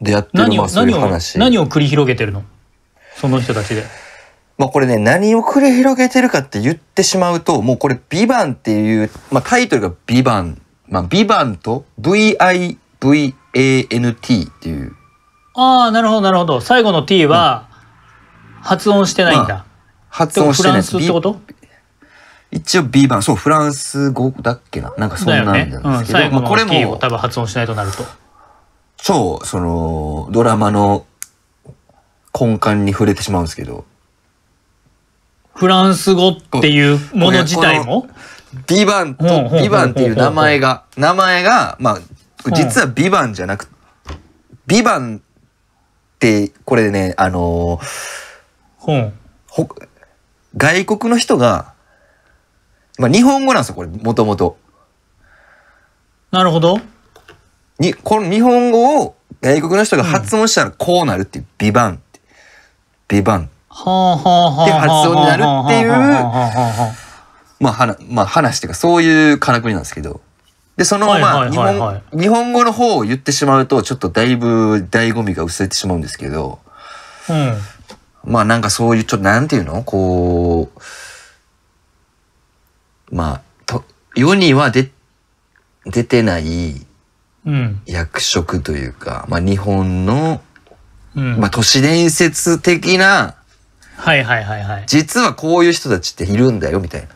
でやってるまあそういう話何を繰り広げてるのその人たちで。まあこれね、何を繰り広げてるかって言ってしまうと、もうこれ、ビバンっていう、まあタイトルがビバン。まあビバンと VIVANT っていう。ああ、なるほど、なるほど。最後の t は発音してないんだ。まあ、発音してないフランスってこと一応ビバン、そう、フランス語だっけな。なんかそんなんですけど、ねうん、最後の t を多分発音しないとなると。超、その、ドラマの根幹に触れてしまうんですけど。フランス語っていうもの自体もビバンと、ビバンっていう名前が、名前が、まあ、実はビバンじゃなく、ビバンって、これね、あのほ、外国の人が、まあ、日本語なんですよ、これ、もともと。なるほど。に、この日本語を外国の人が発音したらこうなるっていう、ビバンって。ビバン。って発音になるっていう、まあ、はな、まあ、話っていうか、そういうからくりなんですけど。で、その、まあ、日本、日本語の方を言ってしまうと、ちょっとだいぶ醍醐味が薄れてしまうんですけど、うん。まあ、なんかそういう、ちょっと、なんていうのこう、まあ、と、世には出、出てない、役職というか、まあ、日本の、まあ、都市伝説的な、はいはいはいはい。実はこういう人たちっているんだよみたいな。